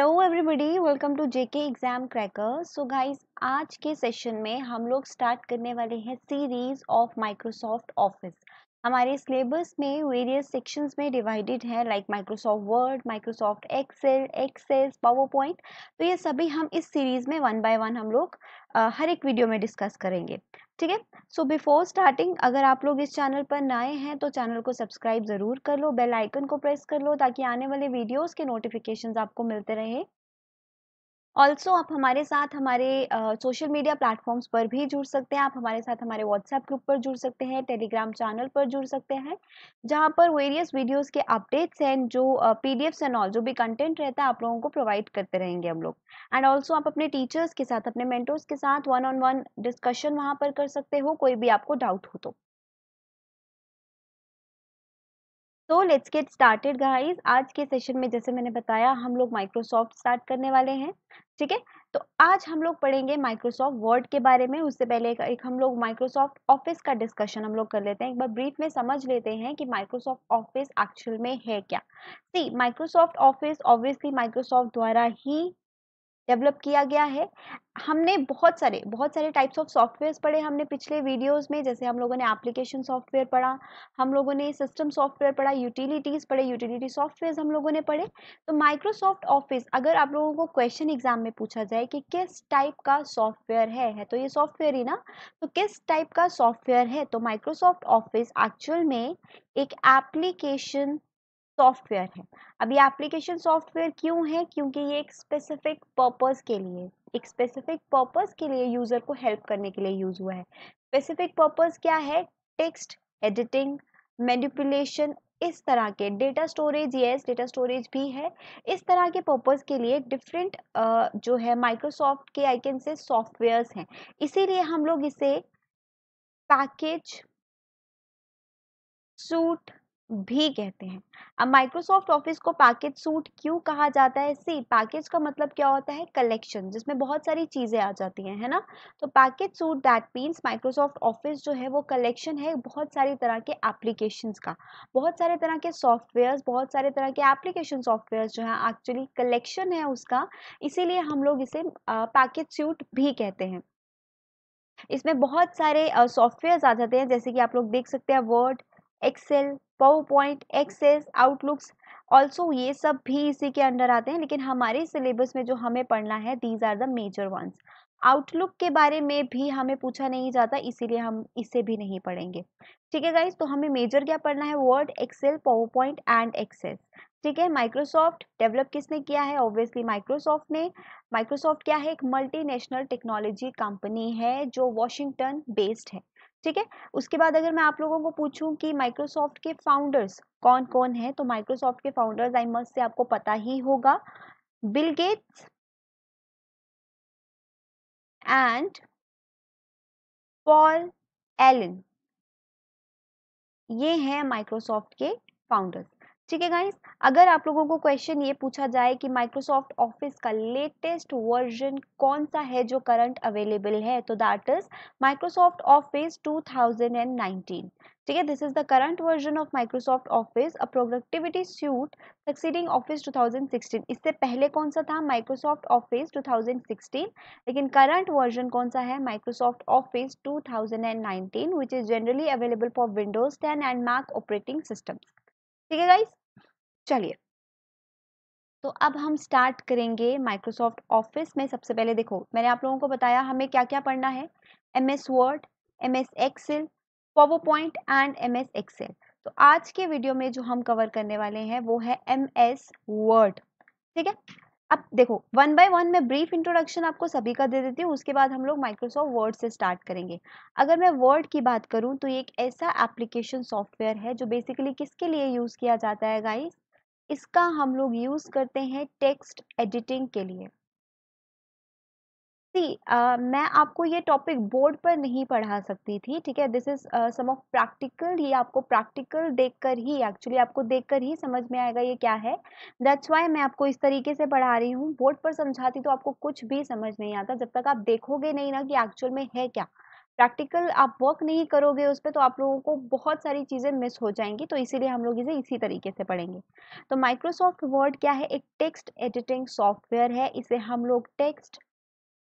Hello everybody welcome to J K exam cracker so guys आज के session में हम लोग स्टार्ट करने वाले हैं सीरीज ऑफ माइक्रोसॉफ्ट ऑफिस हमारे सिलेबस में वेरियस सेक्शंस में डिवाइडेड है like Microsoft Word Microsoft Excel Access PowerPoint तो ये सभी हम इस सीरीज़ में वन बाय वन हम लोग हर एक वीडियो में डिस्कस करेंगे ठीक है सो बिफोर स्टार्टिंग अगर आप लोग इस चैनल पर नए हैं तो चैनल को सब्सक्राइब ज़रूर कर लो बेल आइकन को प्रेस कर लो ताकि आने वाले वीडियोज़ के नोटिफिकेशन आपको मिलते रहे ऑल्सो आप हमारे साथ हमारे सोशल मीडिया प्लेटफॉर्म्स पर भी जुड़ सकते हैं आप हमारे साथ हमारे व्हाट्सएप ग्रुप पर जुड़ सकते हैं टेलीग्राम चैनल पर जुड़ सकते हैं जहाँ पर वेरियस वीडियोस के अपडेट्स एंड जो पी डी एंड ऑल जो भी कंटेंट रहता है आप लोगों को प्रोवाइड करते रहेंगे हम लोग एंड ऑल्सो आप अपने टीचर्स के साथ अपने मेंटोर्स के साथ वन ऑन वन डिस्कशन वहाँ पर कर सकते हो कोई भी आपको डाउट हो तो so let's get started guys आज के सेशन में जैसे मैंने बताया हम लोग माइक्रोसॉफ्ट स्टार्ट करने वाले हैं ठीक है तो आज हम लोग पढ़ेंगे माइक्रोसॉफ्ट वर्ड के बारे में उससे पहले एक हम लोग माइक्रोसॉफ्ट ऑफिस का डिस्कशन हम लोग कर लेते हैं एक बार ब्रीफ में समझ लेते हैं कि माइक्रोसॉफ्ट ऑफिस एक्चुअल में है क्या सी माइक्रोसॉफ्ट ऑफिस ऑब्वियसली माइक्रोसॉफ्ट द्वारा ही डेवलप किया गया है हमने बहुत सारे बहुत सारे टाइप्स ऑफ सॉफ्टवेयर पढ़े हमने पिछले वीडियोस में जैसे हम लोगों ने एप्लीकेशन सॉफ्टवेयर पढ़ा हम लोगों ने सिस्टम सॉफ्टवेयर पढ़ा यूटिलिटीज़ पढ़े यूटिलिटी सॉफ्टवेयर हम लोगों ने पढ़े तो माइक्रोसॉफ्ट ऑफिस अगर आप लोगों को क्वेश्चन एग्जाम में पूछा जाए कि किस टाइप का सॉफ्टवेयर है, है तो ये सॉफ्टवेयर ही ना तो किस टाइप का सॉफ्टवेयर है तो माइक्रोसॉफ्ट ऑफिस एक्चुअल में एक एप्लीकेशन सॉफ्टवेयर है अब ये एप्लीकेशन सॉफ्टवेयर क्यों है क्योंकि ये एक स्पेसिफिक पर्पस के लिए एक स्पेसिफिक पर्पस के लिए यूज़र को हेल्प करने के लिए यूज़ हुआ है स्पेसिफिक पर्पस क्या है टेक्स्ट एडिटिंग मैनिपुलेशन इस तरह के डेटा स्टोरेज ये डेटा स्टोरेज भी है इस तरह के पर्पज़ के लिए डिफरेंट uh, जो है माइक्रोसॉफ्ट के आई कैन से सॉफ्टवेयर्स हैं इसीलिए हम लोग इसे पैकेज सूट भी कहते हैं अब माइक्रोसॉफ्ट ऑफिस को पैकेज सूट क्यों कहा जाता है सी पैकेज का मतलब क्या होता है कलेक्शन जिसमें बहुत सारी चीज़ें आ जाती हैं है ना तो package suite that means Microsoft Office जो है वो कलेक्शन है बहुत सारी तरह के एप्लीकेशंस का बहुत सारे तरह के सॉफ्टवेयर्स बहुत सारे तरह के एप्लीकेशन सॉफ्टवेयर्स जो है एक्चुअली कलेक्शन है उसका इसीलिए हम लोग इसे पैकेज सूट भी कहते हैं इसमें बहुत सारे सॉफ्टवेयर्स आ जाते हैं जैसे कि आप लोग देख सकते हैं Word Excel PowerPoint Access Outlooks also ये सब भी इसी के अंडर आते हैं लेकिन हमारे सिलेबस में जो हमें पढ़ना है these are the major ones Outlook के बारे में भी हमें पूछा नहीं जाता इसीलिए हम इसे भी नहीं पढ़ेंगे ठीक है गाइज तो हमें मेजर क्या पढ़ना है Word Excel PowerPoint and Access ठीक है माइक्रोसॉफ्ट डेवलप किसने किया है ऑब्वियसली माइक्रोसॉफ्ट ने माइक्रोसॉफ्ट क्या है एक मल्टीनेशनल टेक्नोलॉजी कंपनी है जो वॉशिंगटन बेस्ड है ठीक है उसके बाद अगर मैं आप लोगों को पूछूं कि माइक्रोसॉफ्ट के फाउंडर्स कौन कौन है तो माइक्रोसॉफ्ट के फाउंडर्स आई मस्ट से आपको पता ही होगा Bill Gates and Paul Allen ये हैं माइक्रोसॉफ्ट के फाउंडर्स ठीक है गाइस अगर आप लोगों को क्वेश्चन ये पूछा जाए कि माइक्रोसॉफ्ट ऑफिस का लेटेस्ट वर्जन कौन सा है जो करंट अवेलेबल है तो दैट इज माइक्रोसॉफ्ट ऑफिस 2019 ठीक है this is the current version of Microsoft Office a productivity suite succeeding Office 2016 इससे पहले कौन सा था माइक्रोसॉफ्ट ऑफिस 2016 लेकिन करंट वर्जन कौन सा है Microsoft Office 2019 which is generally available for Windows 10 and Mac operating systems ठीक है गाइस चलिए तो अब हम स्टार्ट करेंगे माइक्रोसॉफ्ट ऑफिस में सबसे पहले देखो मैंने आप लोगों को बताया हमें क्या क्या पढ़ना है M S Word M S Excel PowerPoint and M S Excel तो आज के वीडियो में जो हम कवर करने वाले हैं वो है एम एस वर्ड ठीक है अब देखो वन बाय वन मैं ब्रीफ इंट्रोडक्शन आपको सभी का दे देती हूँ उसके बाद हम लोग माइक्रोसॉफ्ट वर्ड से स्टार्ट करेंगे अगर मैं वर्ड की बात करूँ तो ये एक ऐसा एप्लीकेशन सॉफ्टवेयर है जो बेसिकली किसके लिए यूज़ किया जाता है गाइस इसका हम लोग यूज़ करते हैं टेक्स्ट एडिटिंग के लिए सी uh, मैं आपको ये टॉपिक बोर्ड पर नहीं पढ़ा सकती थी ठीक है this is some of practical ये आपको प्रैक्टिकल देखकर ही एक्चुअली आपको देखकर ही समझ में आएगा ये क्या है दैट्स वाई मैं आपको इस तरीके से पढ़ा रही हूँ बोर्ड पर समझाती तो आपको कुछ भी समझ नहीं आता जब तक आप देखोगे नहीं ना कि एक्चुअल में है क्या प्रैक्टिकल आप वर्क नहीं करोगे उस पर तो आप लोगों को बहुत सारी चीज़ें मिस हो जाएंगी तो इसीलिए हम लोग इसे इसी तरीके से पढ़ेंगे तो माइक्रोसॉफ्ट वर्ड क्या है एक टेक्स्ट एडिटिंग सॉफ्टवेयर है इसे हम लोग टेक्स्ट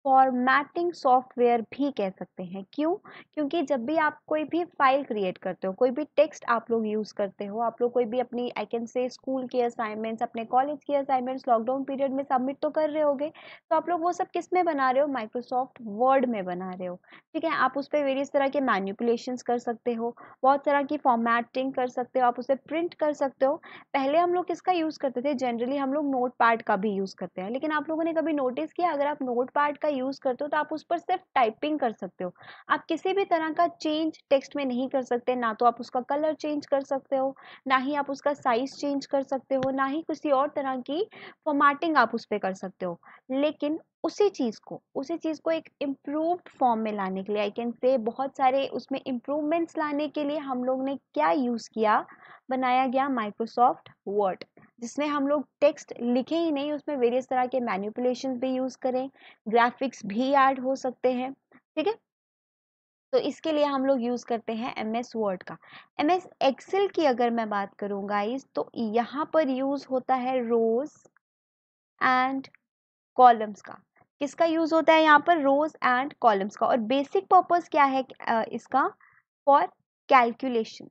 फॉर्मेटिंग सॉफ्टवेयर भी कह सकते हैं क्यों क्योंकि जब भी आप कोई भी फाइल क्रिएट करते हो कोई भी टेक्स्ट आप लोग यूज़ करते हो आप लोग कोई भी अपनी आई कैन से स्कूल के असाइनमेंट्स अपने कॉलेज के असाइनमेंट्स लॉकडाउन पीरियड में सबमिट तो कर रहे होगे तो आप लोग वो सब किस में बना रहे हो माइक्रोसॉफ्ट वर्ड में बना रहे हो ठीक है आप उस पर वेरियस तरह के मैन्यूपुलेशन कर सकते हो बहुत तरह की फॉर्मेटिंग कर सकते हो आप उसे प्रिंट कर सकते हो पहले हम लोग किसका यूज़ करते थे जनरली हम लोग नोट का भी यूज़ करते हैं लेकिन आप लोगों ने कभी नोटिस किया अगर आप नोट का यूज़ करते हो तो आप उस पर सिर्फ टाइपिंग कर सकते हो आप किसी भी तरह का चेंज टेक्स्ट में नहीं कर सकते ना तो आप उसका कलर चेंज कर सकते हो ना ही आप उसका साइज़ चेंज कर सकते हो ना ही किसी और तरह की फॉर्मेटिंग आप उस पर कर सकते हो लेकिन उसी चीज़ को उसी चीज़ को एक इम्प्रूव्ड फॉर्म में लाने के लिए आई कैन से बहुत सारे उसमें इम्प्रूवमेंट्स लाने के लिए हम लोग ने क्या यूज़ किया बनाया गया माइक्रोसॉफ्ट वर्ड जिसमें हम लोग टेक्स्ट लिखे ही नहीं उसमें वेरियस तरह के मैनिपुलेशन भी यूज़ करें ग्राफिक्स भी ऐड हो सकते हैं ठीक है तो इसके लिए हम लोग यूज़ करते हैं एम एस वर्ड का एम एस एक्सेल की अगर मैं बात करूँ गाइस तो यहाँ पर यूज़ होता है रोज एंड कॉलम्स का किसका यूज़ होता है यहाँ पर रोज एंड कॉलम्स का और बेसिक पर्पज़ क्या है इसका फॉर कैलकुलेशन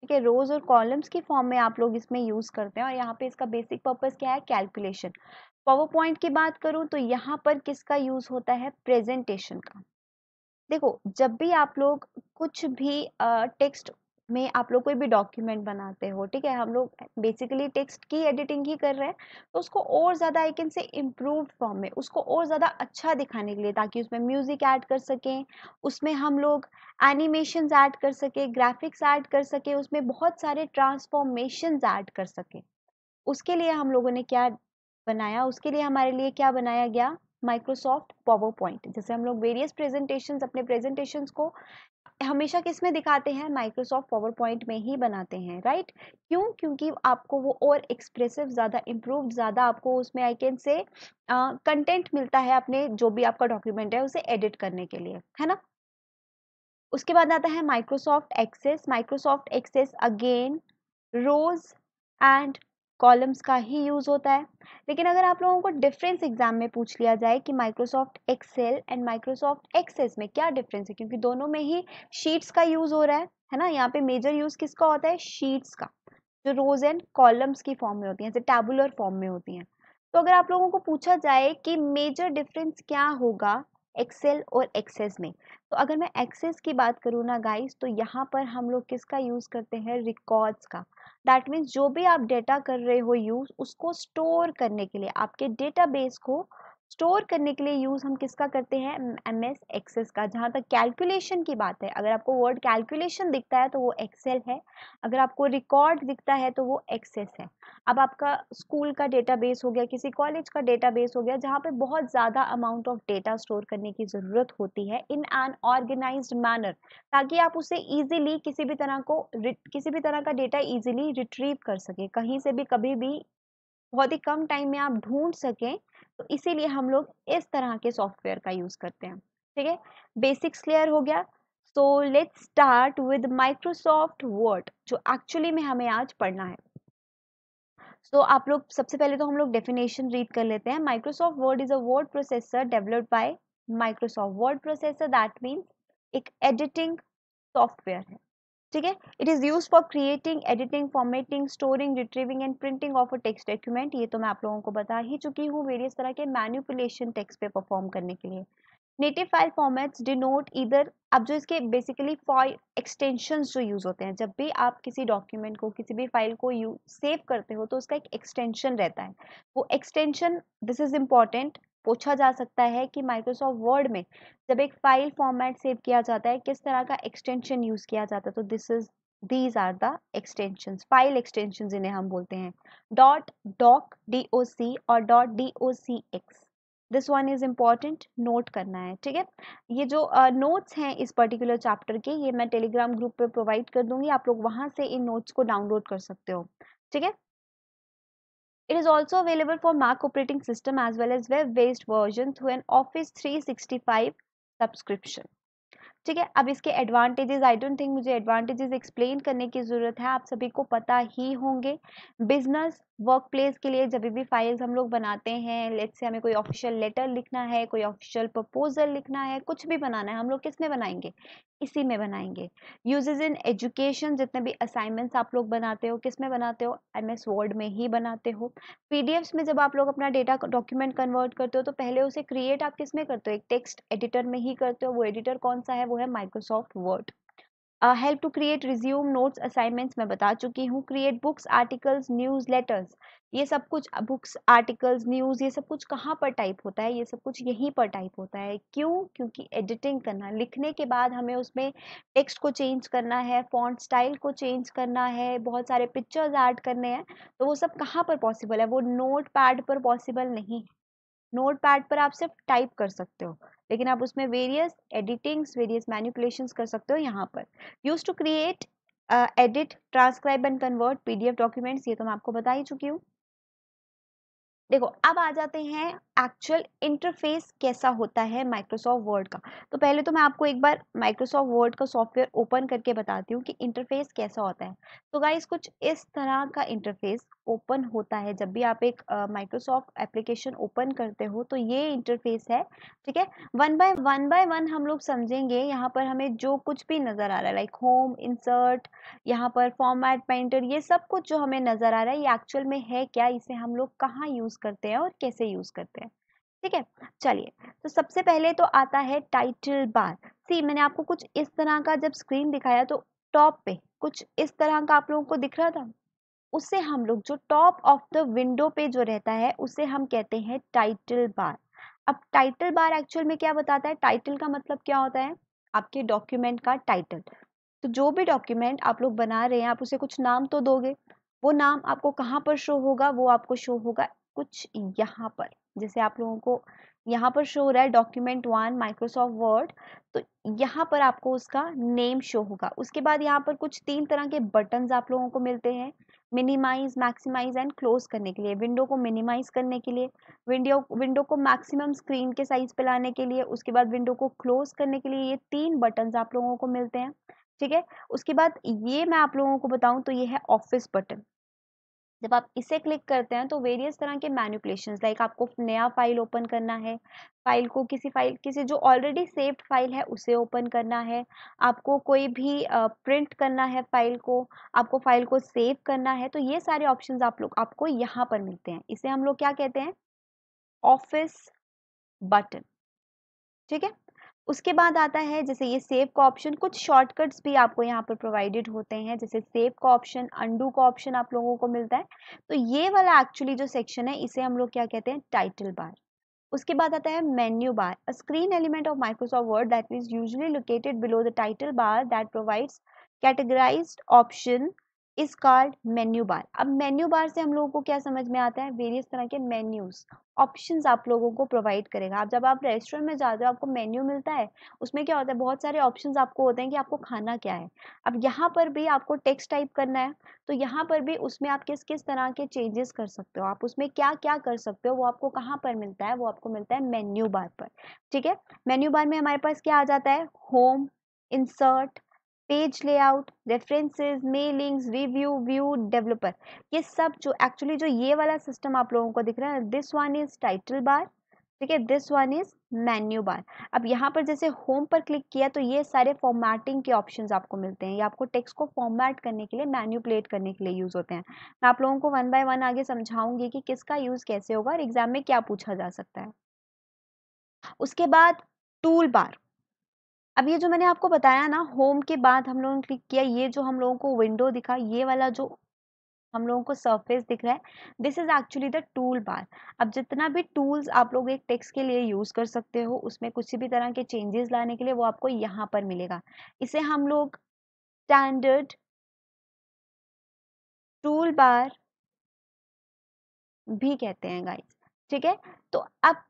ठीक है रोज और कॉलम्स की फॉर्म में आप लोग इसमें यूज़ करते हैं और यहाँ पे इसका बेसिक पर्पज़ क्या है कैलकुलेशन पावर पॉइंट की बात करूं तो यहाँ पर किसका यूज़ होता है प्रेजेंटेशन का देखो जब भी आप लोग कुछ भी टेक्स्ट మే ఆప్ లోకో ఇబీ డాక్యుమెంట్ బనాతే హో ठीके హమ్ లోగ్ బేసికలీ టెక్స్ట్ కి ఎడిటింగ్ హి కర్ రహే ఉస్కో ఔర్ జదా I can say improved form మే ఉస్కో ఔర్ జదా అచ్చా దికానే కే లియే తాకి ఉస్మే మ్యూజిక్ యాడ్ కర్ సకే ఉస్మే హమ్ లోగ్ యానిమేషన్స్ యాడ్ కర్ సకే గ్రాఫిక్స్ యాడ్ కర్ సకే ఉస్మే బహత్ సారే ట్రాన్స్ఫర్మేషన్స్ యాడ్ కర్ సకే ఉస్కే లియే హమ్ లోగోనే క్యా బనాయా ఉస్కే లియే హమారే లియే క్యా బనాయా గయా మైక్రోసాఫ్ట్ పవర్ పాయింట్ జisse హమ్ లోగ్ వేరియస్ ప్రెజెంటేషన్స్ apne ప్రెజెంటేషన్స్ కో हमेशा किस में दिखाते हैं माइक्रोसॉफ्ट पावर पॉइंट में ही बनाते हैं राइट क्यों क्योंकि आपको वो और एक्सप्रेसिव ज़्यादा इम्प्रूव ज़्यादा आपको उसमें आई कैन से कंटेंट मिलता है अपने जो भी आपका डॉक्यूमेंट है उसे एडिट करने के लिए है ना उसके बाद आता है Microsoft Access Microsoft Access again rows and columns का ही यूज़ होता है लेकिन अगर आप लोगों को डिफरेंस एग्जाम में पूछ लिया जाए कि Microsoft Excel and Microsoft Access में क्या डिफरेंस है क्योंकि दोनों में ही शीट्स का यूज़ हो रहा है है ना यहाँ पे मेजर यूज़ किसका होता है शीट्स का जो रोज एंड कॉलम्स की फॉर्म में होती हैं जैसे टैबुलर फॉर्म में होती हैं तो अगर आप लोगों को पूछा जाए कि मेजर डिफरेंस क्या होगा एक्सेल और एक्सेस में तो अगर मैं एक्सेस की बात करूँ ना गाइस तो यहाँ पर हम लोग किसका यूज़ करते हैं रिकॉर्ड्स का दैट मीन्स जो भी आप डेटा कर रहे हो यूज़ उसको स्टोर करने के लिए आपके डेटाबेस को स्टोर करने के लिए यूज़ हम किसका करते हैं एम एस एक्सेस का जहाँ तक कैलकुलेशन की बात है अगर आपको वर्ड कैलकुलेशन दिखता है तो वो एक्सेल है अगर आपको रिकॉर्ड दिखता है तो वो एक्सेस है अब आपका स्कूल का डेटाबेस हो गया किसी कॉलेज का डेटाबेस हो गया जहाँ पे बहुत ज़्यादा अमाउंट ऑफ डेटा स्टोर करने की ज़रूरत होती है इन एन ऑर्गेनाइज मैनर ताकि आप उसे ईजिली किसी भी तरह को किसी भी तरह का डेटा ईजिली रिट्रीव कर सकें कहीं से भी कभी भी बहुत ही कम टाइम में आप ढूंढ सकें तो इसीलिए हम लोग इस तरह के सॉफ्टवेयर का यूज़ करते हैं ठीक है बेसिक्स क्लियर हो गया so let's start with Microsoft Word जो एक्चुअली में हमें आज पढ़ना है सो so, आप लोग सबसे पहले तो हम लोग डेफिनेशन रीड कर लेते हैं Microsoft Word is a word processor developed by Microsoft word processor that means एक एडिटिंग सॉफ्टवेयर है ठीक है it is use for creating editing formatting storing retrieving and printing of a text document ये तो मैं आप लोगों को बता ही चुकी हूँ वेरियस तरह के मैन्युपुलेशन टेक्स्ट पे परफॉर्म करने के लिए नेटिव फाइल फॉर्मेट्स डिनोट इधर अब जो इसके बेसिकली फॉर एक्सटेंशन जो यूज़ होते हैं जब भी आप किसी डॉक्यूमेंट को किसी भी फाइल को यू सेव करते हो तो उसका एक एक्सटेंशन रहता है वो एक्सटेंशन दिस इज़ इम्पॉर्टेंट पूछा जा सकता है कि माइक्रोसॉफ्ट वर्ड में जब एक फाइल फॉर्मेट सेव किया जाता है किस तरह का एक्सटेंशन यूज़ किया जाता है तो this is these are the extension file extension जिन्हें हम बोलते हैं dot doc D O C और dot D O C X this one is important note करना है ठीक है ये जो नोट्स uh, हैं इस पर्टिकुलर चैप्टर के ये मैं टेलीग्राम ग्रुप पे प्रोवाइड कर दूंगी आप लोग वहाँ से इन नोट्स को डाउनलोड कर सकते हो ठीक है It is also available for Mac operating system as well as web-based version through an Office 365 subscription. ठीक है अब इसके एडवांटेजेस आई डोंट थिंक मुझे एडवांटेजेस एक्सप्लेन करने की ज़रूरत है आप सभी को पता ही होंगे बिजनेस वर्कप्लेस के लिए जब भी फाइल्स हम लोग बनाते हैं लेट्स से हमें कोई ऑफिशियल लेटर लिखना है कोई ऑफिशियल प्रपोजल लिखना है कुछ भी बनाना है हम लोग किस में बनाएंगे इसी में बनाएंगे यूजेज इन एजुकेशन जितने भी असाइनमेंट्स आप लोग बनाते हो किस में बनाते हो एम एस वर्ड में ही बनाते हो पी में जब आप लोग अपना डेटा डॉक्यूमेंट कन्वर्ट करते हो तो पहले उसे क्रिएट आप किस में करते हो एक टेक्स्ट एडिटर में ही करते हो वो एडिटर कौन सा है वो है Microsoft Word help to create resume notes assignments मैं बता चुकी हूँ create books articles newsletters ये सब कुछ बुक्स आर्टिकल्स न्यूज़ ये सब कुछ कहाँ पर टाइप होता है ये सब कुछ यहीं पर टाइप होता है क्यों क्योंकि एडिटिंग करना लिखने के बाद हमें उसमें टेक्स्ट को चेंज करना है फॉन्ट स्टाइल को चेंज करना है बहुत सारे पिक्चर्स ऐड करने हैं तो वो सब कहाँ पर पॉसिबल है वो नोट पैड पर पॉसिबल नहीं है नोट पैड पर आप सिर्फ टाइप कर सकते हो लेकिन आप उसमें वेरियस एडिटिंग्स वेरियस मैनिपुलेशंस कर सकते हो यहाँ पर use to create edit transcribe and convert PDF documents ये तो मैं आपको बता ही चुकी हूँ देखो अब आ जाते हैं एक्चुअल इंटरफेस कैसा होता है माइक्रोसॉफ्ट वर्ड का तो पहले तो मैं आपको एक बार माइक्रोसॉफ्ट वर्ड का सॉफ्टवेयर ओपन करके बताती हूँ कि इंटरफेस कैसा होता है तो गाइस कुछ इस तरह का इंटरफेस ओपन होता है जब भी आप एक माइक्रोसॉफ्ट एप्लीकेशन ओपन करते हो तो ये इंटरफेस है ठीक है one by one by one हम लोग समझेंगे यहाँ पर हमें जो कुछ भी नज़र आ रहा है लाइक होम इंसर्ट यहाँ पर फॉर्मेट पेंटर ये सब कुछ जो हमें नज़र आ रहा है ये एक्चुअल में है क्या इसे हम लोग कहाँ यूज़ करते हैं और कैसे यूज़ करते हैं ठीक है चलिए तो सबसे पहले तो आता है टाइटल बार सी मैंने आपको कुछ इस तरह का जब स्क्रीन दिखाया तो टॉप पे कुछ इस तरह का आप लोगों को दिख रहा था उससे हम लोग जो टॉप ऑफ द विंडो पे जो रहता है उसे हम कहते हैं टाइटल बार अब टाइटल बार एक्चुअल में क्या बताता है टाइटल का मतलब क्या होता है आपके डॉक्यूमेंट का टाइटल तो जो भी डॉक्यूमेंट आप लोग बना रहे हैं आप उसे कुछ नाम तो दोगे वो नाम आपको कहाँ पर शो होगा वो आपको शो होगा कुछ यहाँ पर जैसे आप लोगों को यहाँ पर शो हो रहा है डॉक्यूमेंट वन माइक्रोसॉफ्ट वर्ड तो यहाँ पर आपको उसका नेम शो होगा उसके बाद यहाँ पर कुछ तीन तरह के बटन्स आप लोगों को मिलते हैं मिनिमाइज मैक्सिमाइज एंड क्लोज करने के लिए विंडो को मिनिमाइज करने के लिए विंडो विंडो को मैक्सिमम स्क्रीन के साइज पे लाने के लिए उसके बाद विंडो को क्लोज करने के लिए ये तीन बटन्स आप लोगों को मिलते हैं ठीक है उसके बाद ये मैं आप लोगों को बताऊं तो ये है ऑफिस बटन जब आप इसे क्लिक करते हैं तो वेरियस तरह के मैनिपुलेशन लाइक आपको नया फाइल ओपन करना है फाइल को किसी फाइल किसी जो ऑलरेडी सेव्ड फाइल है उसे ओपन करना है आपको कोई भी प्रिंट करना है फाइल को आपको फाइल को सेव करना है तो ये सारे ऑप्शंस आप लोग आपको यहाँ पर मिलते हैं इसे हम लोग क्या कहते हैं ऑफिस बटन ठीक है उसके बाद आता है जैसे ये सेव का ऑप्शन कुछ शॉर्टकट्स भी आपको यहाँ पर प्रोवाइडेड होते हैं जैसे सेव का ऑप्शन अंडू का ऑप्शन आप लोगों को मिलता है तो ये वाला एक्चुअली जो सेक्शन है इसे हम लोग क्या कहते हैं टाइटल बार उसके बाद आता है menu bar screen element of Microsoft Word that mean usually located below the title bar that provides categorize option is called menu bar अब मेन्यू बार से हम लोगों को क्या समझ में आता है वेरियस तरह के मेन्यूज ऑप्शन आप लोगों को प्रोवाइड करेगा आप जब आप रेस्टोरेंट में जाते हो आपको मेन्यू मिलता है उसमें क्या होता है बहुत सारे ऑप्शन आपको होते हैं कि आपको खाना क्या है अब यहाँ पर भी आपको टेक्स्ट टाइप करना है तो यहाँ पर भी उसमें आप किस किस तरह के चेंजेस कर सकते हो आप उसमें क्या क्या कर सकते हो वो आपको कहाँ पर मिलता है वो आपको मिलता है मेन्यू बार पर ठीक है मेन्यू बार में हमारे पास क्या आ जाता है home insert page layout references mailings review view developer ये सब जो एक्चुअली जो ये वाला सिस्टम आप लोगों को दिख रहा है this one is title bar ठीक है this one is menu bar अब यहाँ पर जैसे होम पर क्लिक किया तो ये सारे फॉर्मेटिंग के ऑप्शंस आपको मिलते हैं ये आपको टेक्स्ट को फॉर्मेट करने के लिए मैन्यूपलेट करने के लिए यूज़ होते हैं मैं आप लोगों को वन बाय वन आगे समझाऊंगी कि किसका यूज़ कैसे होगा और एग्जाम में क्या पूछा जा सकता है उसके बाद टूल बार अब ये जो मैंने आपको बताया ना होम के बाद हम लोगों ने क्लिक किया ये जो हम लोगों को विंडो दिखा ये वाला जो हम लोगों को सरफेस दिख रहा है this is actually the tool bar अब जितना भी टूल्स आप लोग एक टेक्स्ट के लिए यूज़ कर सकते हो उसमें कुछ भी तरह के चेंजेस लाने के लिए वो आपको यहाँ पर मिलेगा इसे हम लोग स्टैंडर्ड टूल बार भी कहते हैं गाइस ठीक है तो अब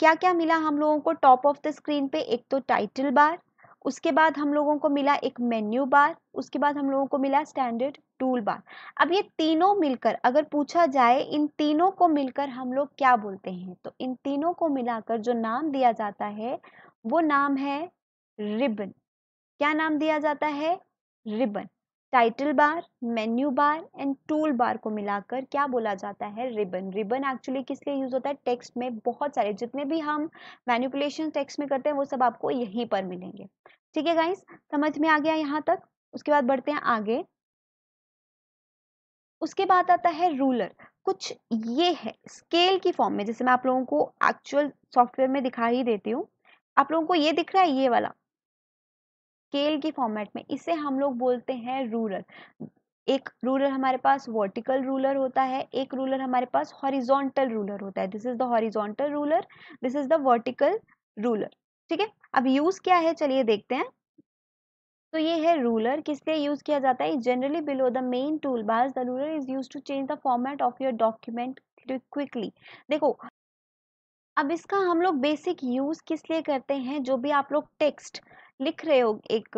क्या क्या मिला हम लोगों को टॉप ऑफ द स्क्रीन पे एक तो टाइटल बार उसके बाद हम लोगों को मिला एक मेन्यू बार उसके बाद हम लोगों को मिला स्टैंडर्ड टूल बार अब ये तीनों मिलकर अगर पूछा जाए इन तीनों को मिलकर हम लोग क्या बोलते हैं तो इन तीनों को मिलाकर जो नाम दिया जाता है वो नाम है रिबन क्या नाम दिया जाता है ribbon title bar menu bar and tool bar को मिलाकर क्या बोला जाता है रिबन रिबन एक्चुअली किस लिए यूज़ होता है टेक्स्ट में बहुत सारे जितने भी हम मैनिपुलेशन टेक्स्ट में करते हैं वो सब आपको यहीं पर मिलेंगे ठीक है गाइस समझ में आ गया यहाँ तक उसके बाद बढ़ते हैं आगे उसके बाद आता है रूलर कुछ ये है स्केल की फॉर्म में जैसे मैं आप लोगों को एक्चुअल सॉफ्टवेयर में दिखा ही देती हूँ आप लोगों को ये दिख रहा है ये वाला स्केल की फॉर्मेट में इसे हम लोग बोलते हैं रूरल एक रूलर हमारे पास वर्टिकल रूलर होता है एक रूलर हमारे पास हॉरिजॉन्टल रूलर होता है this is the horizontal ruler this is the vertical ruler ठीक है अब यूज क्या है चलिए देखते हैं तो ये है रूलर किस लिए यूज किया जाता है generally below the main tool bars the ruler is use to change the format of your document quickly देखो अब इसका हम लोग बेसिक यूज किस लिए करते हैं जो भी आप लोग टेक्स्ट लिख रहे हो एक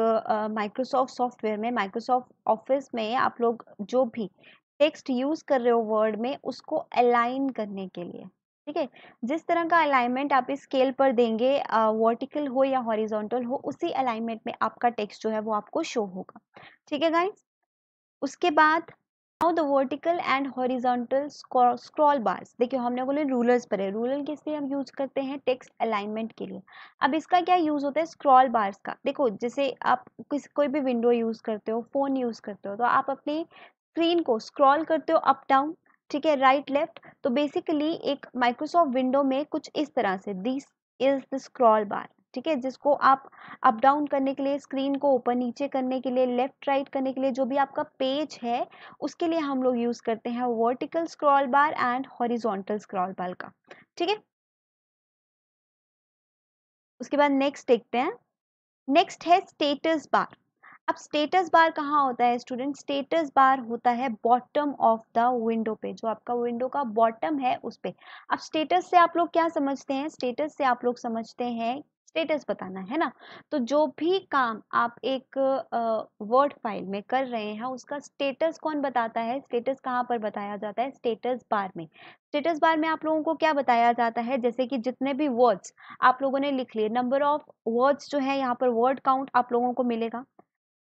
माइक्रोसॉफ्ट सॉफ्टवेयर में माइक्रोसॉफ्ट ऑफिस में आप लोग जो भी टेक्स्ट यूज़ कर रहे हो वर्ड में उसको अलाइन करने के लिए ठीक है जिस तरह का अलाइनमेंट आप इस स्केल पर देंगे वर्टिकल हो या हॉरिजॉन्टल हो उसी अलाइनमेंट में आपका टेक्स्ट जो है वो आपको शो होगा ठीक है गाइज उसके बाद now the vertical and horizontal scroll bars देखिए हम लोगों रूलर्स पर है रूलर किस लिए हम यूज करते हैं टेक्स्ट अलाइनमेंट के लिए अब इसका क्या यूज होता है स्क्रॉल बार्स का देखो जैसे आप किस कोई भी विंडो यूज करते हो फोन यूज करते हो तो आप अपनी स्क्रीन को स्क्रॉल करते हो अप डाउन ठीक है राइट लेफ्ट तो बेसिकली एक माइक्रोसॉफ्ट विंडो में कुछ इस तरह से this is the scroll bar ठीक है जिसको आप अप डाउन करने के लिए स्क्रीन को ऊपर नीचे करने के लिए लेफ्ट राइट करने के लिए जो भी आपका पेज है उसके लिए हम लोग यूज़ करते हैं vertical scroll bar and horizontal scroll bar का ठीक है उसके बाद नेक्स्ट देखते हैं नेक्स्ट है स्टेटस बार अब स्टेटस बार कहाँ होता है स्टूडेंट स्टेटस बार होता है बॉटम ऑफ द विंडो पे जो आपका विंडो का बॉटम है उस पर अब स्टेटस से आप लोग क्या समझते हैं स्टेटस से आप लोग समझते हैं स्टेटस बताना है ना तो जो भी काम आप एक वर्ड फाइल में कर रहे हैं उसका स्टेटस कौन बताता है स्टेटस कहाँ पर बताया जाता है स्टेटस बार में स्टेटस बार में आप लोगों को क्या बताया जाता है जैसे कि जितने भी वर्ड्स आप लोगों ने लिख लिए नंबर ऑफ वर्ड्स जो है यहाँ पर वर्ड काउंट आप लोगों को मिलेगा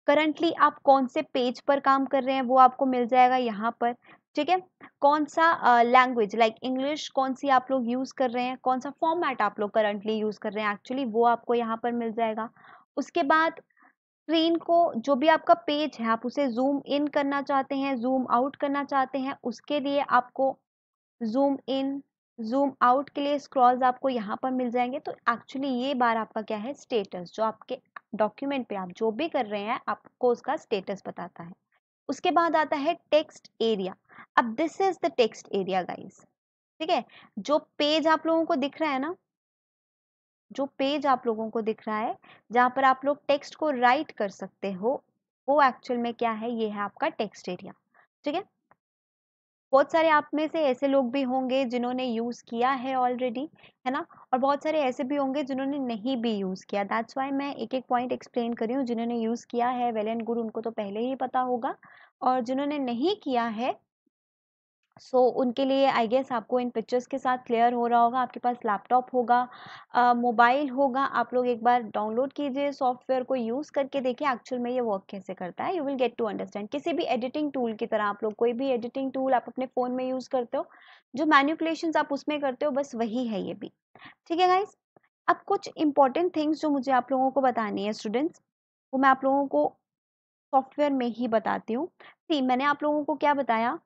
करंटली आप कौन से पेज पर काम कर रहे हैं वो आपको मिल जाएगा यहाँ पर ठीक है कौन सा लैंग्वेज लाइक इंग्लिश कौन सी आप लोग यूज़ कर रहे हैं कौन सा फॉर्मेट आप लोग करंटली यूज़ कर रहे हैं एक्चुअली वो आपको यहाँ पर मिल जाएगा उसके बाद स्क्रीन को जो भी आपका पेज है आप उसे जूम इन करना चाहते हैं जूम आउट करना चाहते हैं उसके लिए आपको जूम इन जूम आउट के लिए स्क्रॉल्स आपको यहाँ पर मिल जाएंगे तो एक्चुअली ये बार आपका क्या है स्टेटस जो आपके डॉक्यूमेंट पे आप जो भी कर रहे हैं आपको उसका स्टेटस बताता है उसके बाद आता है टेक्स्ट एरिया अब this is the text area guys ठीक है जो पेज आप लोगों को दिख रहा है ना जो पेज आप लोगों को दिख रहा है जहां पर आप लोग टेक्स्ट को राइट कर सकते हो वो एक्चुअल में क्या है ये है आपका टेक्स्ट एरिया ठीक है बहुत सारे आप में से ऐसे लोग भी होंगे जिन्होंने यूज़ किया है ऑलरेडी है ना और बहुत सारे ऐसे भी होंगे जिन्होंने नहीं भी यूज़ किया दैट्स वाई मैं एक एक पॉइंट एक्सप्लेन करी हूँ जिन्होंने यूज़ किया है वेल एंड गुड उनको तो पहले ही पता होगा और जिन्होंने नहीं किया है सो so, उनके लिए आई गेस आपको इन पिक्चर्स के साथ क्लियर हो रहा होगा आपके पास लैपटॉप होगा मोबाइल होगा आप लोग एक बार डाउनलोड कीजिए सॉफ्टवेयर को यूज़ करके देखिए एक्चुअल में ये वर्क कैसे करता है you will get to understand किसी भी एडिटिंग टूल की तरह आप लोग कोई भी एडिटिंग टूल आप अपने फ़ोन में यूज़ करते हो जो मैन्यूपुलेशन आप उसमें करते हो बस वही है ये भी ठीक है गाइज अब कुछ इंपॉर्टेंट थिंग्स जो मुझे आप लोगों को बतानी है स्टूडेंट्स वो मैं आप लोगों को सॉफ्टवेयर में ही बताती हूँ सी मैंने आप लोगों को क्या बताया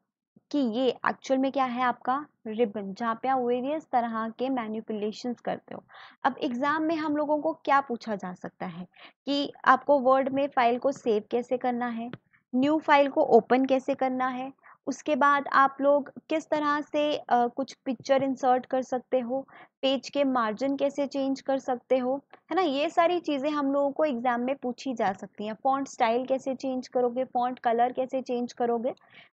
कि ये एक्चुअल में क्या है आपका रिबन जहाँ पे आप वेरियस तरह के मैन्यूपुलेशंस करते हो अब एग्ज़ाम में हम लोगों को क्या पूछा जा सकता है कि आपको वर्ड में फ़ाइल को सेव कैसे करना है न्यू फाइल को ओपन कैसे करना है उसके बाद आप लोग किस तरह से आ, कुछ पिक्चर इंसर्ट कर सकते हो पेज के मार्जिन कैसे चेंज कर सकते हो है ना ये सारी चीज़ें हम लोगों को एग्ज़ाम में पूछी जा सकती हैं फॉन्ट स्टाइल कैसे चेंज करोगे फॉन्ट कलर कैसे चेंज करोगे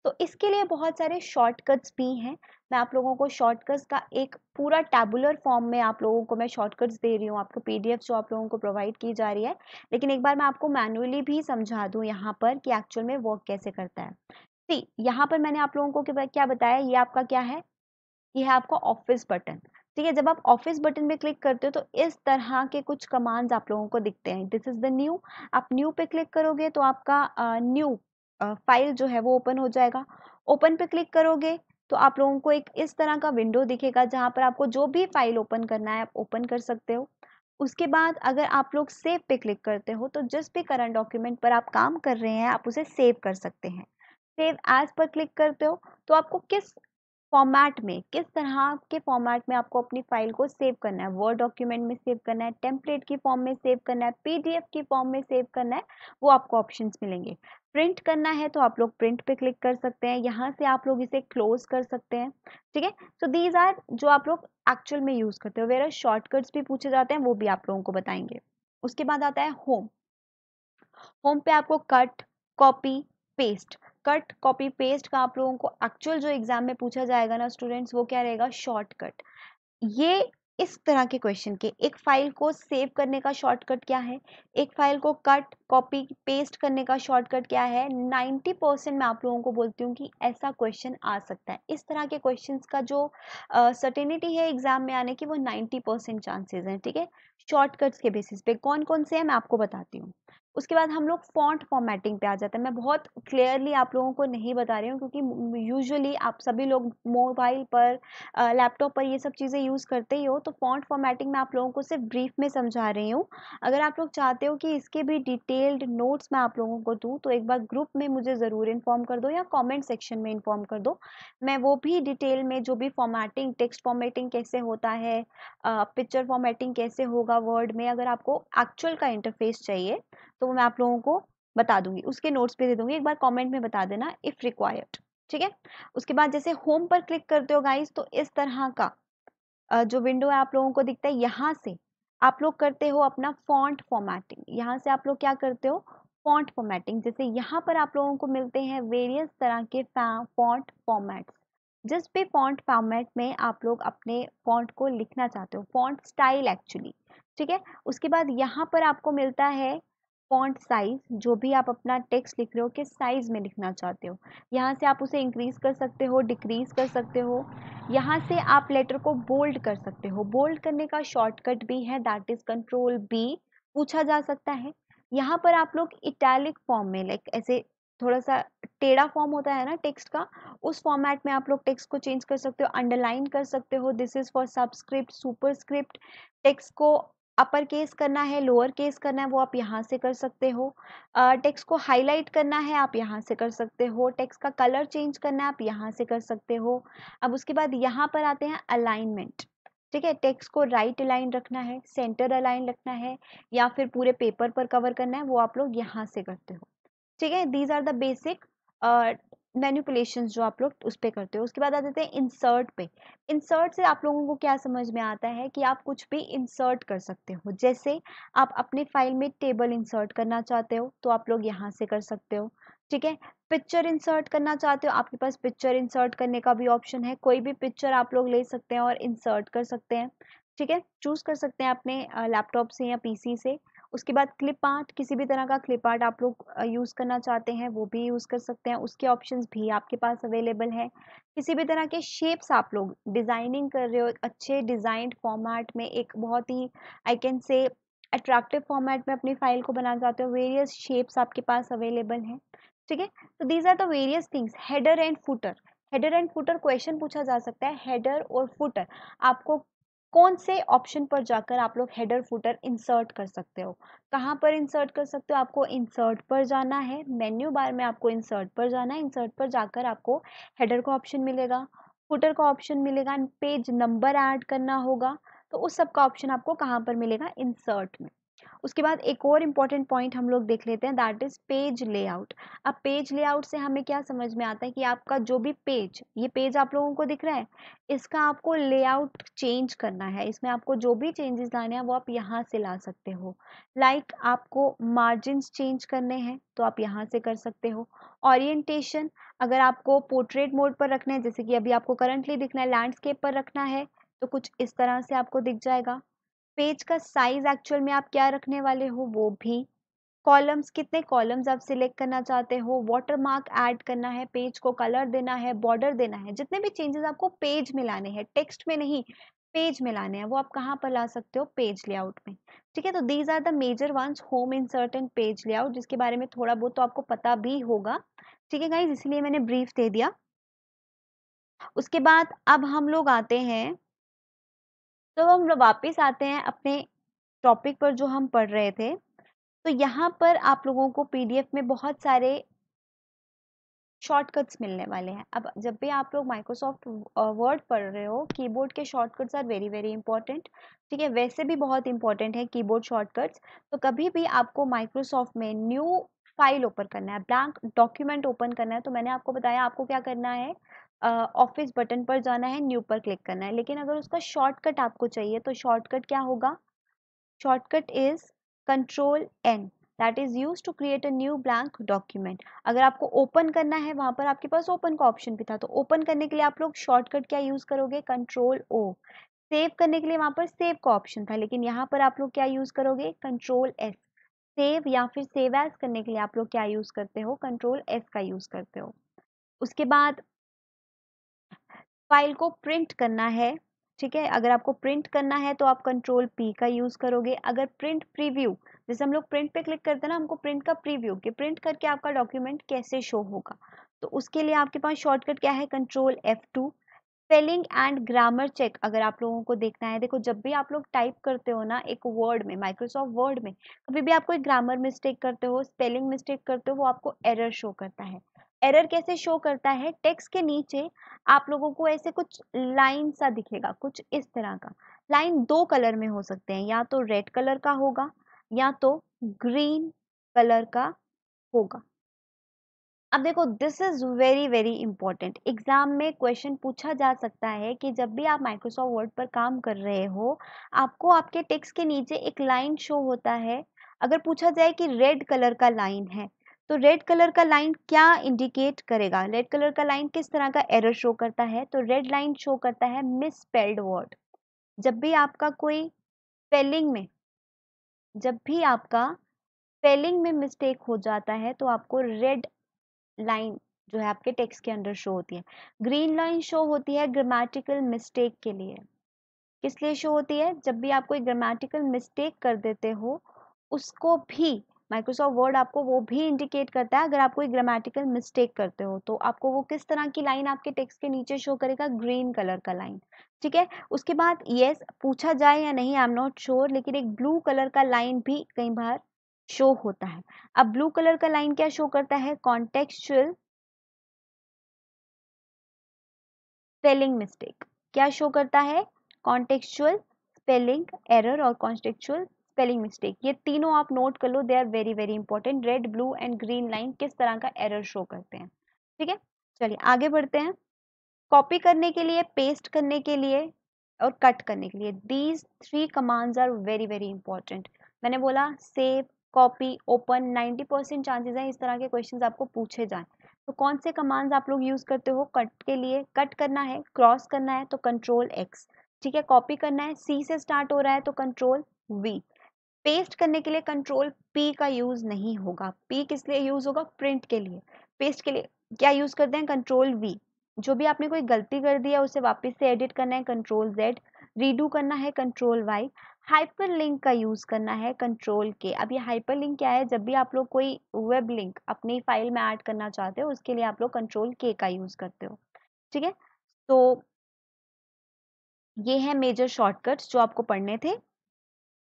तो इसके लिए बहुत सारे शॉर्टकट्स भी हैं मैं आप लोगों को शॉर्टकट्स का एक पूरा टेबुलर फॉर्म में आप लोगों को मैं शॉर्टकट्स दे रही हूँ आपको पी जो आप लोगों को प्रोवाइड की जा रही है लेकिन एक बार मैं आपको मैनुअली भी समझा दूँ यहाँ पर कि एक्चुअल में वर्क कैसे करता है सी यहाँ पर मैंने आप लोगों को क्या बताया ये आपका क्या है ये है आपका ऑफिस बटन ठीक है जब आप ऑफिस बटन पे क्लिक करते हो तो इस तरह के कुछ कमांड्स आप लोगों को दिखते हैं दिस इज द न्यू आप न्यू पे क्लिक करोगे तो आपका न्यू फाइल जो है वो ओपन हो जाएगा ओपन पे क्लिक करोगे तो आप लोगों को एक इस तरह का विंडो दिखेगा जहाँ पर आपको जो भी फाइल ओपन करना है आप ओपन कर सकते हो उसके बाद अगर आप लोग सेव पे क्लिक करते हो तो जिस भी करंट डॉक्यूमेंट पर आप काम कर रहे हैं आप उसे सेव कर सकते हैं सेव एज पर क्लिक करते हो तो आपको किस फॉर्मेट में किस तरह के फॉर्मेट में आपको अपनी फाइल को सेव करना है वर्ड डॉक्यूमेंट में सेव करना है टेम्पलेट की फॉर्म में सेव करना है पीडीएफ की फॉर्म में सेव करना है वो आपको ऑप्शंस मिलेंगे प्रिंट करना है तो आप लोग प्रिंट पे क्लिक कर सकते हैं यहाँ से आप लोग इसे क्लोज कर सकते हैं ठीक है सो दीज आर जो आप लोग एक्चुअल में यूज़ करते हो वेरा शॉर्टकट्स भी पूछे जाते हैं वो भी आप लोगों को बताएंगे उसके बाद आता है होम होम पे आपको cut copy paste cut copy paste का आप लोगों को एक्चुअल जो एग्जाम में पूछा जाएगा ना स्टूडेंट्स वो क्या रहेगा शॉर्टकट ये इस तरह के क्वेश्चन के एक फाइल को सेव करने का शॉर्टकट क्या है एक फाइल को कट कॉपी पेस्ट करने का शॉर्टकट क्या है 90 परसेंट मैं आप लोगों को बोलती हूँ कि ऐसा क्वेश्चन आ सकता है इस तरह के क्वेश्चंस का जो सर्टेनिटी uh, है एग्जाम में आने की वो 90 परसेंट चांसेस हैं ठीक है शॉर्टकट्स के बेसिस पे कौन कौन से हैं मैं आपको बताती हूँ उसके बाद हम लोग फॉन्ट फॉर्मेटिंग पे आ जाते हैं मैं बहुत क्लियरली आप लोगों को नहीं बता रही हूँ क्योंकि यूजुअली आप सभी लोग मोबाइल पर लैपटॉप पर ये सब चीज़ें यूज़ करते ही हो तो फॉन्ट फॉर्मेटिंग मैं आप लोगों को सिर्फ ब्रीफ में समझा रही हूँ अगर आप लोग चाहते हो कि इसके भी डिटेल्ड नोट्स मैं आप लोगों को दूँ तो एक बार ग्रुप में मुझे ज़रूर इन्फॉर्म कर दो या कॉमेंट सेक्शन में इन्फॉर्म कर दो मैं वो भी डिटेल में जो भी फॉर्मेटिंग टेक्स्ट फॉर्मेटिंग कैसे होता है पिक्चर फॉर्मेटिंग कैसे होगा वर्ड में अगर आपको एक्चुअल का इंटरफेस चाहिए तो वो मैं आप लोगों को बता दूंगी उसके नोट्स पे दे दूंगी एक बार कमेंट में बता देना इफ़ रिक्वायर्ड ठीक है उसके बाद जैसे होम पर क्लिक करते हो गाइस तो इस तरह का जो विंडो है आप लोगों को दिखता है यहाँ से आप लोग करते हो अपना फॉन्ट फॉर्मेटिंग यहाँ से आप लोग क्या करते हो फॉन्ट फॉर्मेटिंग जैसे यहाँ पर आप लोगों को मिलते हैं वेरियस तरह के फॉन्ट फॉर्मेट जिस पे फॉन्ट फॉर्मेट में आप लोग अपने फॉन्ट को लिखना चाहते हो फॉन्ट स्टाइल एक्चुअली ठीक है उसके बाद यहाँ पर आपको मिलता है फॉन्ट साइज़ जो भी आप अपना टेक्स्ट लिख रहे हो किस साइज़ में लिखना चाहते हो यहाँ से आप उसे इंक्रीज़ कर सकते हो डिक्रीज़ कर सकते हो यहाँ से आप लेटर को बोल्ड कर सकते हो बोल्ड करने का शॉर्टकट भी है दैट इज़ कंट्रोल बी पूछा जा सकता है यहाँ पर आप लोग इटैलिक फॉर्म में लाइक ऐसे थोड़ा सा टेढ़ा फॉर्म होता है ना टेक्स्ट का उस फॉर्मेट में आप लोग टेक्स्ट को चेंज कर सकते हो अंडरलाइन कर सकते हो this is for subscript superscript text को अपर केस करना है लोअर केस करना है वो आप यहाँ से कर सकते हो टेक्स्ट को हाईलाइट करना है आप यहाँ से कर सकते हो टेक्स्ट का कलर चेंज करना है आप यहाँ से कर सकते हो अब उसके बाद यहाँ पर आते हैं अलाइनमेंट ठीक है टेक्स्ट को राइट अलाइन रखना है सेंटर अलाइन रखना है या फिर पूरे पेपर पर कवर करना है वो आप लोग यहाँ से करते हो ठीक है these are the basic manipulation जो आप लोग उस पर करते हो उसके बाद आ जाते हैं इंसर्ट पे इंसर्ट से आप लोगों को क्या समझ में आता है कि आप कुछ भी इंसर्ट कर सकते हो जैसे आप अपने फाइल में टेबल इंसर्ट करना चाहते हो तो आप लोग यहाँ से कर सकते हो ठीक है पिक्चर इंसर्ट करना चाहते हो आपके पास पिक्चर इंसर्ट करने का भी ऑप्शन है कोई भी पिक्चर आप लोग ले सकते हैं और इंसर्ट कर सकते हैं ठीक है चूज़ कर सकते हैं अपने लैपटॉप से या पीसी से उसके बाद क्लिप आर्ट किसी भी तरह का क्लिप आर्ट आप लोग यूज़ करना चाहते हैं वो भी यूज़ कर सकते हैं उसके ऑप्शंस भी आपके पास अवेलेबल है किसी भी तरह के शेप्स आप लोग डिज़ाइनिंग कर रहे हो अच्छे डिज़ाइंड फॉर्मेट में एक बहुत ही I can say attractive format में अपनी फाइल को बनाना चाहते हो वेरियस शेप्स आपके पास अवेलेबल हैं ठीक है तो these are the various things header and footer header and footer question पूछा जा सकता है हेडर और फूटर आपको कौन से ऑप्शन पर जाकर आप लोग हेडर फुटर इंसर्ट कर सकते हो कहाँ पर इंसर्ट कर सकते हो आपको इंसर्ट पर जाना है मेन्यू बार में आपको इंसर्ट पर जाना है इंसर्ट पर जाकर आपको हेडर का ऑप्शन मिलेगा फुटर का ऑप्शन मिलेगा एंड पेज नंबर ऐड करना होगा तो उस सब का ऑप्शन आपको कहाँ पर मिलेगा इंसर्ट में उसके बाद एक और इम्पॉर्टेंट पॉइंट हम लोग देख लेते हैं दैट इज़ पेज लेआउट अब पेज लेआउट से हमें क्या समझ में आता है कि आपका जो भी पेज ये पेज आप लोगों को दिख रहा है इसका आपको लेआउट चेंज करना है इसमें आपको जो भी चेंजेस लाने हैं वो आप यहाँ से ला सकते हो लाइक like, आपको मार्जिन चेंज करने हैं तो आप यहाँ से कर सकते हो ऑरियंटेशन अगर आपको पोर्ट्रेट मोड पर रखना है जैसे कि अभी आपको करंटली दिखना है लैंडस्केप पर रखना है तो कुछ इस तरह से आपको दिख जाएगा पेज का साइज एक्चुअल में आप क्या रखने वाले हो वो भी कॉलम्स कितने कॉलम्स आप सिलेक्ट करना चाहते हो वाटर मार्क ऐड करना है पेज को कलर देना है बॉर्डर देना है जितने भी चेंजेस आपको पेज में लाने हैं टेक्स्ट में नहीं पेज में लाने हैं वो आप कहाँ पर ला सकते हो पेज लेआउट में ठीक है तो these are the major ones home in certain page layout जिसके बारे में थोड़ा बहुत तो आपको पता भी होगा ठीक है गाइज इसलिए मैंने ब्रीफ दे दिया उसके बाद अब हम लोग आते हैं तो हम वापस आते हैं अपने टॉपिक पर जो हम पढ़ रहे थे तो यहाँ पर आप लोगों को पीडीएफ में बहुत सारे शॉर्टकट्स मिलने वाले हैं अब जब भी आप लोग माइक्रोसॉफ्ट वर्ड पढ़ रहे हो कीबोर्ड के shortcuts are very very important ठीक है वैसे भी बहुत इंपॉर्टेंट है कीबोर्ड शॉर्टकट्स तो कभी भी आपको माइक्रोसॉफ्ट में न्यू फाइल ओपन करना है ब्लैंक डॉक्यूमेंट ओपन करना है तो मैंने आपको बताया आपको क्या करना है ऑफिस बटन पर जाना है न्यू पर क्लिक करना है लेकिन अगर उसका शॉर्टकट आपको चाहिए तो शॉर्टकट क्या होगा shortcut is control N that is use to create a new blank document अगर आपको ओपन करना है वहां पर आपके पास ओपन का ऑप्शन भी था तो ओपन करने के लिए आप लोग शॉर्टकट क्या यूज करोगे कंट्रोल ओ सेव करने के लिए वहां पर सेव का ऑप्शन था लेकिन यहाँ पर आप लोग क्या यूज करोगे कंट्रोल एस सेव या फिर सेव एस करने के लिए आप लोग क्या यूज करते हो कंट्रोल एस का यूज करते हो उसके बाद फाइल को प्रिंट करना है ठीक है अगर आपको प्रिंट करना है तो आप कंट्रोल पी का यूज़ करोगे अगर प्रिंट प्रीव्यू जैसे हम लोग प्रिंट पे क्लिक करते हैं ना हमको प्रिंट का प्रीव्यू कि प्रिंट करके आपका डॉक्यूमेंट कैसे शो होगा तो उसके लिए आपके पास शॉर्टकट क्या है control F to spelling and grammar check अगर आप लोगों को देखना है देखो जब भी आप लोग टाइप करते हो ना एक वर्ड में माइक्रोसॉफ्ट वर्ड में कभी भी आप कोई ग्रामर मिस्टेक करते हो स्पेलिंग मिस्टेक करते हो वो आपको एरर शो करता है एरर कैसे शो करता है टेक्स्ट के नीचे आप लोगों को ऐसे कुछ लाइन सा दिखेगा कुछ इस तरह का लाइन दो कलर में हो सकते हैं या तो रेड कलर का होगा या तो ग्रीन कलर का होगा अब देखो this is very very important exam में क्वेश्चन पूछा जा सकता है कि जब भी आप माइक्रोसॉफ्ट वर्ड पर काम कर रहे हो आपको आपके टेक्स्ट के नीचे एक लाइन शो होता है अगर पूछा जाए कि रेड कलर का लाइन है तो रेड कलर का लाइन क्या इंडिकेट करेगा रेड कलर का लाइन किस तरह का एरर शो करता है तो रेड लाइन शो करता है मिसस्पेल्ड वर्ड जब भी आपका कोई स्पेलिंग में जब भी आपका स्पेलिंग में मिस्टेक हो जाता है तो आपको रेड लाइन जो है आपके टेक्स्ट के अंदर शो होती है ग्रीन लाइन शो होती है ग्रामेटिकल मिस्टेक के लिए किस लिए शो होती है जब भी आप कोई ग्रामेटिकल मिस्टेक कर देते हो उसको भी माइक्रोसॉफ्ट वर्ड आपको वो भी इंडिकेट करता है अगर आप कोई ग्रामेटिकल मिस्टेक करते हो तो आपको वो किस तरह की लाइन आपके टेक्स्ट के नीचे शो करेगा ग्रीन कलर का लाइन ठीक है उसके बाद येस yes, पूछा जाए या नहीं आई एम नॉट श्योर लेकिन एक ब्लू कलर का लाइन भी कई बार शो होता है अब ब्लू कलर का लाइन क्या शो करता है कॉन्टेक्चुअल स्पेलिंग मिस्टेक क्या शो करता है कॉन्टेक्चुअल स्पेलिंग एरर और कॉन्टेक्चुअल स्पेलिंग मिस्टेक ये तीनों आप नोट कर लो they are very very important red blue and green line किस तरह का एरर शो करते हैं ठीक है चलिए आगे बढ़ते हैं कॉपी करने के लिए पेस्ट करने के लिए और कट करने के लिए these three commands are very very important मैंने बोला save copy open 90 percent chances हैं इस तरह के क्वेश्चंस आपको पूछे जाएं तो कौन से कमांड्स आप लोग यूज़ करते हो कट के लिए कट करना है क्रॉस करना है तो कंट्रोल एक्स ठीक है कॉपी करना है सी से स्टार्ट हो रहा है तो कंट्रोल वी पेस्ट करने के लिए कंट्रोल पी का यूज़ नहीं होगा पी किस लिए यूज़ होगा प्रिंट के लिए पेस्ट के लिए क्या यूज़ करते हैं कंट्रोल वी जो भी आपने कोई गलती कर दिया उसे वापस से एडिट करना है कंट्रोल जेड रीडू करना है कंट्रोल वाई हाइपर लिंक का यूज़ करना है कंट्रोल के अब ये हाइपर लिंक क्या है जब भी आप लोग कोई वेब लिंक अपनी फाइल में ऐड करना चाहते हो उसके लिए आप लोग कंट्रोल के का यूज़ करते हो ठीक है तो ये है मेजर शॉर्टकट्स जो आपको पढ़ने थे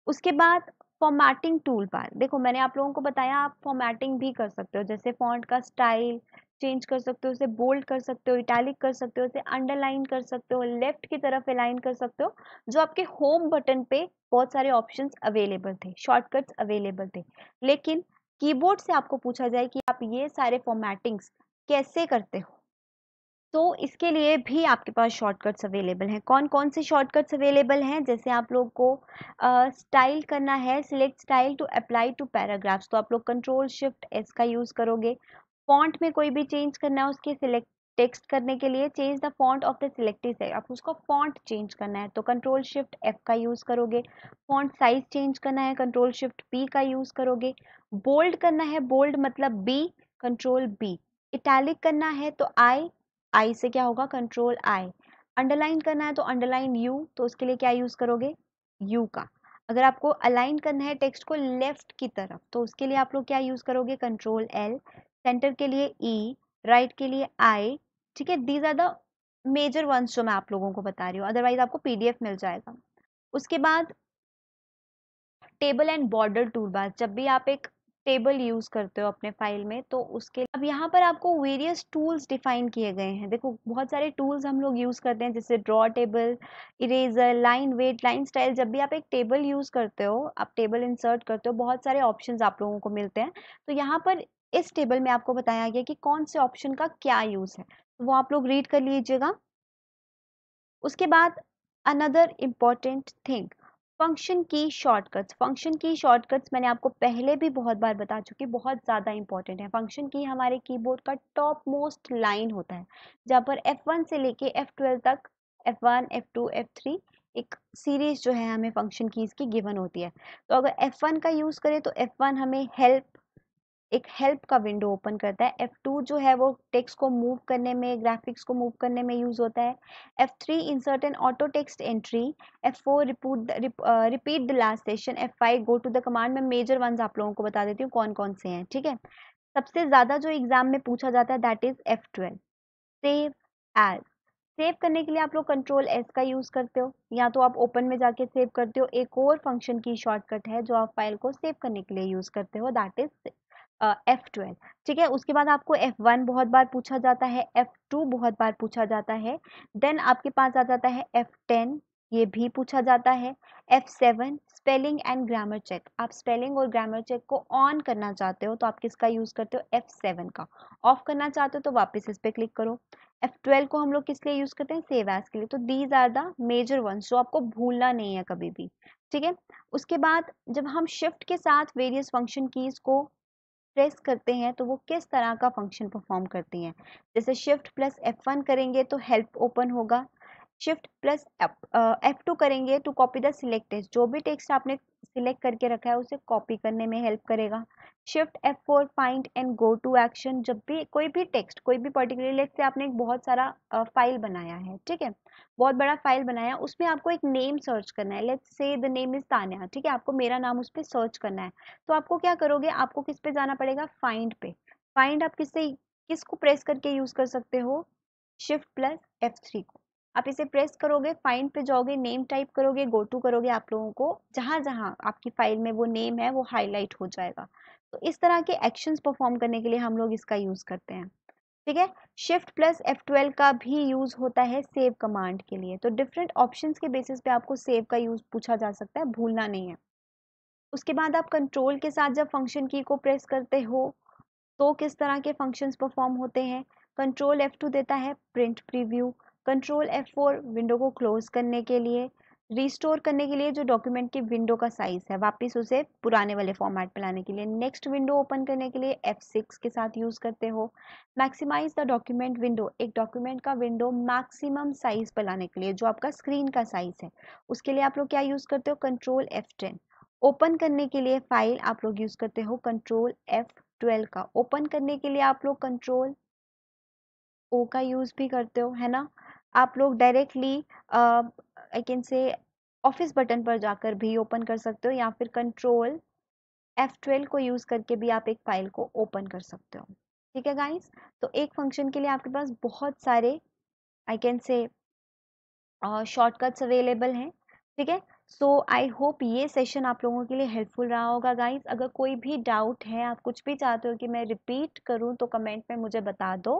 उसके बाद फॉर्मेटिंग टूल पर देखो मैंने आप लोगों को बताया आप फॉर्मेटिंग भी कर सकते हो जैसे फॉन्ट का स्टाइल चेंज कर सकते हो उसे बोल्ड कर सकते हो इटैलिक कर सकते हो उसे अंडरलाइन कर सकते हो लेफ्ट की तरफ अलाइन कर सकते हो जो आपके होम बटन पे बहुत सारे ऑप्शंस अवेलेबल थे शॉर्टकट्स अवेलेबल थे लेकिन कीबोर्ड से आपको पूछा जाए कि आप ये सारे फॉर्मेटिंग्स कैसे करते हो तो इसके लिए भी आपके पास शॉर्टकट्स अवेलेबल हैं कौन कौन से शॉर्टकट्स अवेलेबल हैं जैसे आप लोग को स्टाइल uh, करना है select style to apply to paragraphs तो आप लोग कंट्रोल शिफ्ट एस का यूज़ करोगे फॉन्ट में कोई भी चेंज करना है उसके सिलेक्ट टेक्स्ट करने के लिए change the font of the selected size आप उसको फॉन्ट चेंज करना है तो कंट्रोल शिफ्ट एफ का यूज़ करोगे फॉन्ट साइज चेंज करना है कंट्रोल शिफ्ट पी का यूज़ करोगे बोल्ड करना है बोल्ड मतलब बी कंट्रोल बी इटैलिक करना है तो आई आई से क्या होगा कंट्रोल आई अंडरलाइन करना है तो अंडरलाइन यू तो उसके लिए क्या यूज़ करोगे यू का अगर आपको अलाइन करना है टेक्स्ट को लेफ्ट की तरफ तो उसके लिए आप लोग क्या यूज़ करोगे कंट्रोल एल सेंटर के लिए ई e, राइट right के लिए आई ठीक है these are the major ones जो मैं आप लोगों को बता रही हूँ अदरवाइज आपको पीडीएफ मिल जाएगा उसके बाद table and border tool bar जब भी आप एक टेबल यूज़ करते हो अपने फाइल में तो उसके अब यहाँ पर आपको वेरियस टूल्स डिफाइन किए गए हैं देखो बहुत सारे टूल्स हम लोग यूज़ करते हैं जैसे draw table eraser line weight line style जब भी आप एक टेबल यूज़ करते हो आप टेबल इंसर्ट करते हो बहुत सारे ऑप्शन आप लोगों को मिलते हैं तो यहाँ पर इस टेबल में आपको बताया गया कि कौन से ऑप्शन का क्या यूज़ है तो वो आप लोग रीड कर लीजिएगा उसके बाद another important thing function key shortcuts function key shortcuts मैंने आपको पहले भी बहुत बार बता चुकी बहुत ज़्यादा इंपॉर्टेंट है फंक्शन की हमारे कीबोर्ड का टॉप मोस्ट लाइन होता है जहाँ पर F1 से लेके F12 तक F1, F2, F3 एक सीरीज जो है हमें फंक्शन कीज़ की गिवन होती है तो अगर F1 का यूज़ करें तो F1 हमें हेल्प एक हेल्प का विंडो ओपन करता है एफ टू जो है वो टेक्स्ट को मूव करने में ग्राफिक्स को मूव करने में यूज़ होता है F three insert an auto text entry F four repeat the last session F5 five go to the command में मेजर वंस आप लोगों को बता देती हूँ कौन कौन से हैं ठीक है सबसे ज़्यादा जो एग्ज़ाम में पूछा जाता है that is F twelve save as save करने के लिए आप लोग कंट्रोल एस का यूज़ करते हो या तो आप ओपन में जाके सेव करते हो एक और फंक्शन की शॉर्टकट है जो आप फाइल को सेव करने के लिए यूज़ करते हो दैट इज़ एफ़ ट्वेल्व ठीक है उसके बाद आपको एफ़ वन बहुत बार पूछा जाता है एफ़ टू बहुत बार पूछा जाता है देन आपके पास आ जाता है एफ़ टेन ये भी पूछा जाता है F seven spelling and grammar check आप स्पेलिंग और ग्रामर चेक को ऑन करना चाहते हो तो आप किसका यूज़ करते हो एफ़ सेवन का ऑफ करना चाहते हो तो वापस इस पर क्लिक करो एफ़ ट्वेल्व को हम लोग किस लिए यूज़ करते हैं सेव एस के लिए तो these are the major ones जो आपको भूलना नहीं है कभी भी ठीक है उसके बाद जब हम शिफ्ट के साथ वेरियस फंक्शन कीज़ को प्रेस करते हैं तो वो किस तरह का फंक्शन परफॉर्म करती हैं जैसे शिफ्ट प्लस एफ वन करेंगे तो हेल्प ओपन होगा शिफ्ट प्लस एफ टू करेंगे टू कॉपी द सिलेक्टेड जो भी टेक्स्ट आपने सिलेक्ट करके रखा है उसे कॉपी करने में हेल्प करेगा shift F four find and go to action जब भी कोई भी टेक्स्ट कोई भी पर्टिकुलर लेट से आपने एक बहुत सारा फाइल uh, बनाया है ठीक है बहुत बड़ा फाइल बनाया उसमें आपको एक नेम सर्च करना है लेट से द नेम इज़ तान्या ठीक है आपको मेरा नाम उस पर सर्च करना है तो आपको क्या करोगे आपको किस पे जाना पड़ेगा फाइंड पे फाइंड आप किससे किसको प्रेस करके यूज़ कर सकते हो शिफ्ट प्लस एफ थ्री को आप इसे प्रेस करोगे फाइंड पे जाओगे नेम टाइप करोगे गो टू करोगे आप लोगों को जहां जहां आपकी फाइल में वो नेम है वो हाईलाइट हो जाएगा तो इस तरह के एक्शन परफॉर्म करने के लिए हम लोग इसका यूज़ करते हैं ठीक है शिफ्ट प्लस एफ ट्वेल्व का भी यूज़ होता है सेव कमांड के लिए तो डिफरेंट ऑप्शन के बेसिस पे आपको सेव का यूज़ पूछा जा सकता है भूलना नहीं है उसके बाद आप कंट्रोल के साथ जब फंक्शन की को प्रेस करते हो तो किस तरह के फंक्शंस परफॉर्म होते हैं कंट्रोल एफ टू देता है print preview control F4 window को क्लोज करने के लिए रिस्टोर करने के लिए जो डॉक्यूमेंट की विंडो का साइज़ है वापस उसे पुराने वाले फॉर्मेट में लाने के लिए नेक्स्ट विंडो ओपन करने के लिए F6 के साथ यूज़ करते हो मैक्सिमाइज द डॉक्यूमेंट विंडो एक डॉक्यूमेंट का विंडो मैक्सिमम साइज़ पर लाने के लिए जो आपका स्क्रीन का साइज़ है उसके लिए आप लोग क्या यूज़ करते हो कंट्रोल टेन ओपन करने के लिए फाइल आप लोग यूज़ करते हो कंट्रोल ट्वेल्व का ओपन करने के लिए आप लोग कंट्रोल ओ का यूज़ भी करते हो है ना आप लोग डायरेक्टली आई कैन से ऑफिस बटन पर जाकर भी ओपन कर सकते हो या फिर कंट्रोल F12 को यूज़ करके भी आप एक फाइल को ओपन कर सकते हो ठीक है गाइस तो एक फंक्शन के लिए आपके पास बहुत सारे आई कैन से शॉर्टकट्स अवेलेबल हैं ठीक है सो आई होप ये सेशन आप लोगों के लिए हेल्पफुल रहा होगा गाइस अगर कोई भी डाउट है आप कुछ भी चाहते हो कि मैं रिपीट करूँ तो कमेंट में मुझे बता दो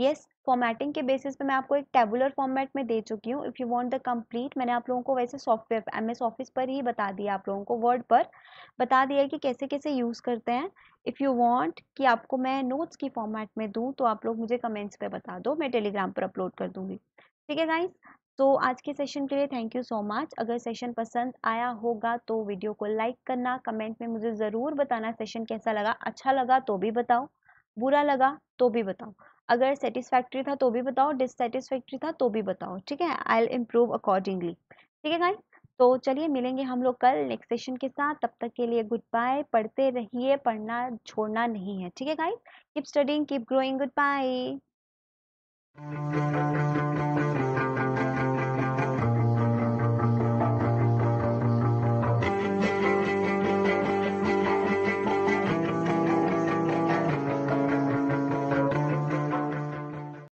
येस yes, फॉर्मेटिंग के बेसिस पे मैं आपको एक टेबुलर फॉर्मेट में दे चुकी हूँ if you want the complete मैंने आप लोगों को वैसे सॉफ्टवेयर एम एस ऑफिस पर ही बता दिया आप लोगों को वर्ड पर बता दिया कि कैसे कैसे यूज़ करते हैं इफ़ यू वॉन्ट कि आपको मैं नोट्स की फॉर्मेट में दूँ तो आप लोग मुझे कमेंट्स पर बता दो मैं टेलीग्राम पर अपलोड कर दूँगी ठीक है गाइज तो आज के सेशन के लिए थैंक यू सो मच अगर सेशन पसंद आया होगा तो वीडियो को लाइक करना कमेंट में मुझे ज़रूर बताना सेशन कैसा लगा अच्छा लगा तो भी बताओ बुरा लगा तो भी बताओ अगर सेटिस्फैक्ट्री था तो भी बताओ डिससेटिस्फैक्ट्री था तो भी बताओ ठीक है आई इम्प्रूव अकॉर्डिंगली ठीक है भाई तो चलिए मिलेंगे हम लोग कल नेक्स्ट सेशन के साथ तब तक के लिए गुड बाय पढ़ते रहिए पढ़ना छोड़ना नहीं है ठीक है guys keep studying keep growing good bye